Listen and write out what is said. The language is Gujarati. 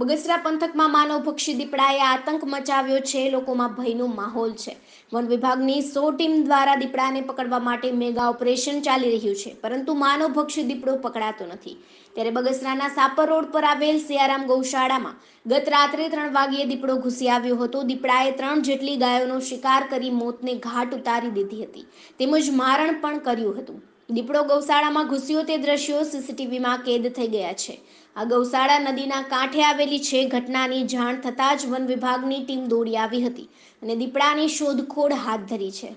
બગસરા પંથકમાં માનવભક્ષી દીપડાએ આતંક મચાવ્યો છે લોકોમાં ભયનો માહોલ છે વન વિભાગની સો ટીમ દ્વારા દીપડાને પકડવા માટે મેગા ઓપરેશન ચાલી રહ્યું છે પરંતુ માનવભક્ષી દીપડો પકડાતો નથી ત્યારે બગસરાના સાપર રોડ પર આવેલ સિયારામ ગૌશાળામાં ગત રાત્રે ત્રણ વાગ્યે દીપડો ઘૂસી આવ્યો હતો દીપડાએ ત્રણ જેટલી ગાયોનો શિકાર કરી મોતને ઘાટ ઉતારી દીધી હતી તેમજ મારણ પણ કર્યું હતું દીપડો ગૌશાળામાં ઘૂસ્યો તે દ્રશ્યો સીસીટીવીમાં કેદ થઈ ગયા છે આ ગૌશાળા નદીના કાંઠે આવેલી છે ઘટનાની જાણ થતાં જ વન વિભાગની ટીમ દોડી આવી હતી અને દીપડાની શોધખોળ હાથ ધરી છે